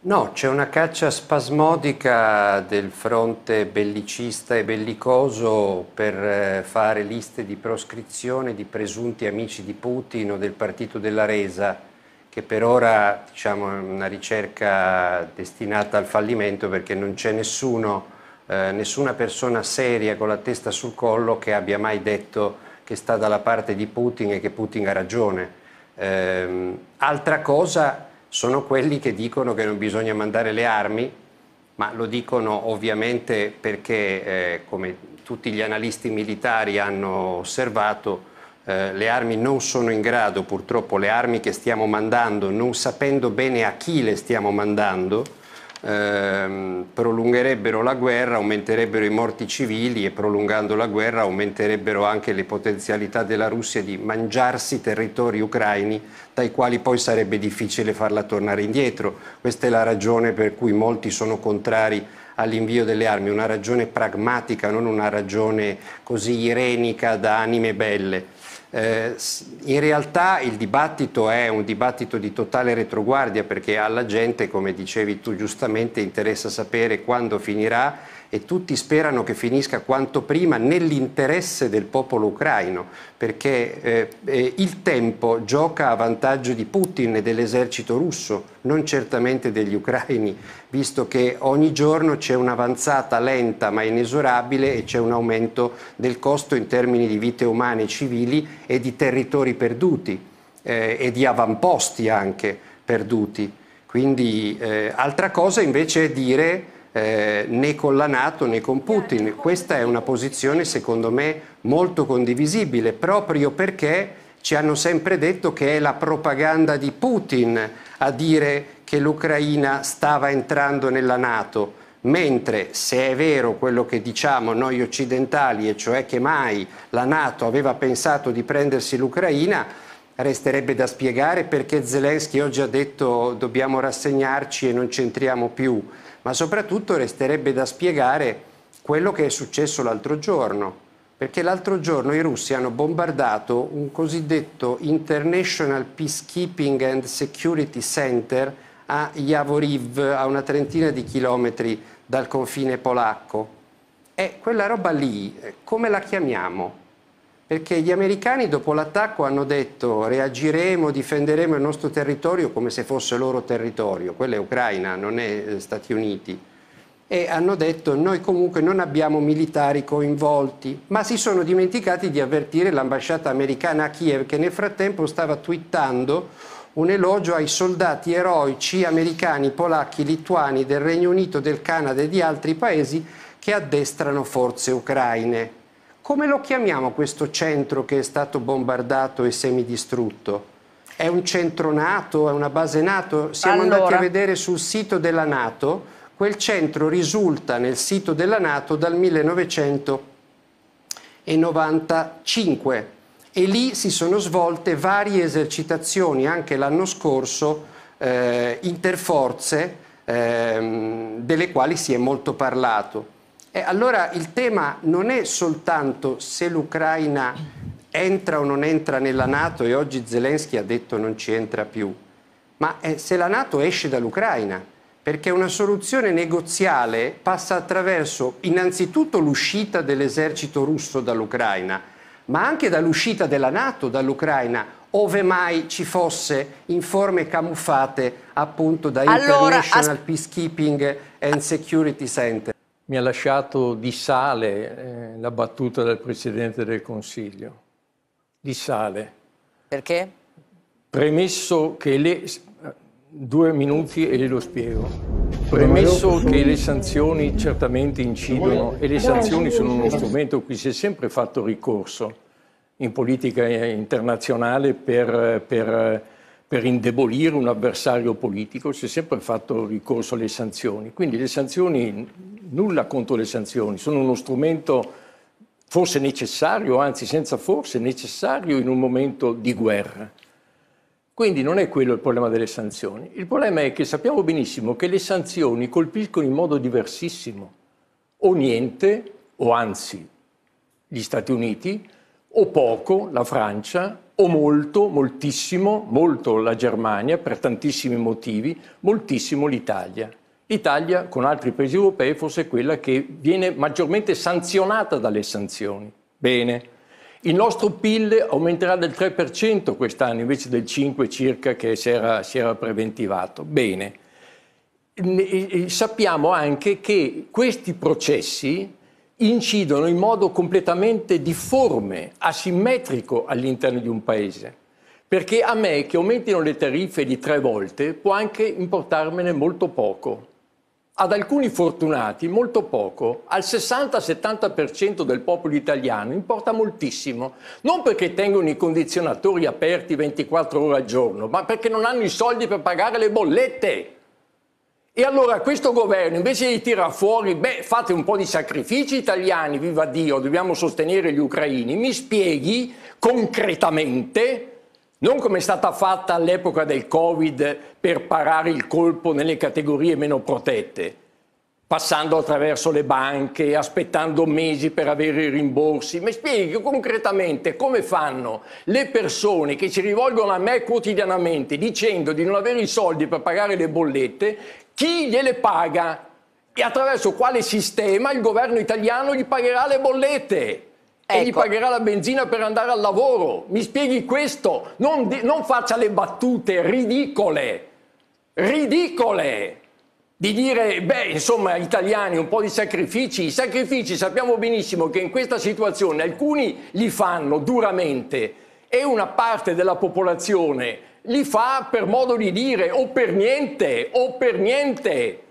No, c'è una caccia spasmodica del fronte bellicista e bellicoso per eh, fare liste di proscrizione di presunti amici di Putin o del partito della Resa, che per ora diciamo, è una ricerca destinata al fallimento perché non c'è nessuno, eh, nessuna persona seria con la testa sul collo che abbia mai detto che sta dalla parte di Putin e che Putin ha ragione. Eh, altra cosa sono quelli che dicono che non bisogna mandare le armi, ma lo dicono ovviamente perché, eh, come tutti gli analisti militari hanno osservato, eh, le armi non sono in grado, purtroppo le armi che stiamo mandando, non sapendo bene a chi le stiamo mandando, ehm, prolungherebbero la guerra, aumenterebbero i morti civili e prolungando la guerra aumenterebbero anche le potenzialità della Russia di mangiarsi territori ucraini dai quali poi sarebbe difficile farla tornare indietro. Questa è la ragione per cui molti sono contrari all'invio delle armi, una ragione pragmatica, non una ragione così irenica da anime belle. Eh, in realtà il dibattito è un dibattito di totale retroguardia perché alla gente, come dicevi tu giustamente, interessa sapere quando finirà e tutti sperano che finisca quanto prima nell'interesse del popolo ucraino, perché eh, eh, il tempo gioca a vantaggio di Putin e dell'esercito russo, non certamente degli ucraini, visto che ogni giorno c'è un'avanzata lenta ma inesorabile e c'è un aumento del costo in termini di vite umane civili e di territori perduti eh, e di avamposti anche perduti. Quindi eh, altra cosa invece è dire eh, né con la Nato né con Putin. Certo, Questa è una posizione secondo me molto condivisibile proprio perché ci hanno sempre detto che è la propaganda di Putin a dire che l'Ucraina stava entrando nella Nato mentre se è vero quello che diciamo noi occidentali, e cioè che mai la Nato aveva pensato di prendersi l'Ucraina, resterebbe da spiegare perché Zelensky oggi ha detto dobbiamo rassegnarci e non c'entriamo più ma soprattutto resterebbe da spiegare quello che è successo l'altro giorno, perché l'altro giorno i russi hanno bombardato un cosiddetto International Peacekeeping and Security Center a Yavoriv, a una trentina di chilometri dal confine polacco. E quella roba lì, eh, come la chiamiamo? perché gli americani dopo l'attacco hanno detto reagiremo, difenderemo il nostro territorio come se fosse loro territorio, quella è Ucraina, non è eh, Stati Uniti, e hanno detto noi comunque non abbiamo militari coinvolti, ma si sono dimenticati di avvertire l'ambasciata americana a Kiev che nel frattempo stava twittando un elogio ai soldati eroici americani, polacchi, lituani, del Regno Unito, del Canada e di altri paesi che addestrano forze ucraine. Come lo chiamiamo questo centro che è stato bombardato e semidistrutto? È un centro NATO? È una base NATO? Siamo allora... andati a vedere sul sito della NATO. Quel centro risulta nel sito della NATO dal 1995 e lì si sono svolte varie esercitazioni, anche l'anno scorso, eh, interforze, eh, delle quali si è molto parlato. E allora il tema non è soltanto se l'Ucraina entra o non entra nella Nato e oggi Zelensky ha detto non ci entra più, ma è eh, se la Nato esce dall'Ucraina, perché una soluzione negoziale passa attraverso innanzitutto l'uscita dell'esercito russo dall'Ucraina, ma anche dall'uscita della Nato dall'Ucraina, ove mai ci fosse in forme camuffate appunto da allora, International Peacekeeping and Security Center mi ha lasciato di sale eh, la battuta del Presidente del Consiglio. Di sale. Perché? Premesso che le... Eh, due minuti e glielo spiego. Premesso che le sanzioni certamente incidono e le sanzioni sono uno strumento a cui si è sempre fatto ricorso in politica eh, internazionale per, per per indebolire un avversario politico si è sempre fatto ricorso alle sanzioni. Quindi le sanzioni, nulla contro le sanzioni, sono uno strumento forse necessario, anzi senza forse necessario in un momento di guerra. Quindi non è quello il problema delle sanzioni. Il problema è che sappiamo benissimo che le sanzioni colpiscono in modo diversissimo, o niente, o anzi gli Stati Uniti, o poco la Francia, o molto, moltissimo, molto la Germania per tantissimi motivi, moltissimo l'Italia. L'Italia, con altri paesi europei, forse è quella che viene maggiormente sanzionata dalle sanzioni. Bene. Il nostro PIL aumenterà del 3% quest'anno invece del 5% circa che si era, si era preventivato. Bene. sappiamo anche che questi processi incidono in modo completamente difforme, asimmetrico all'interno di un paese. Perché a me che aumentino le tariffe di tre volte può anche importarmene molto poco. Ad alcuni fortunati molto poco, al 60-70% del popolo italiano importa moltissimo, non perché tengono i condizionatori aperti 24 ore al giorno, ma perché non hanno i soldi per pagare le bollette. E allora questo governo invece di tirare fuori, beh, fate un po' di sacrifici italiani, viva Dio, dobbiamo sostenere gli ucraini, mi spieghi concretamente, non come è stata fatta all'epoca del Covid per parare il colpo nelle categorie meno protette, passando attraverso le banche, aspettando mesi per avere i rimborsi. Mi spieghi concretamente come fanno le persone che si rivolgono a me quotidianamente dicendo di non avere i soldi per pagare le bollette, chi gliele paga e attraverso quale sistema il governo italiano gli pagherà le bollette. Ecco. E gli ecco. pagherà la benzina per andare al lavoro. Mi spieghi questo? Non, non faccia le battute ridicole, ridicole, di dire, beh, insomma, italiani, un po' di sacrifici. I sacrifici sappiamo benissimo che in questa situazione alcuni li fanno duramente e una parte della popolazione li fa per modo di dire o per niente o per niente.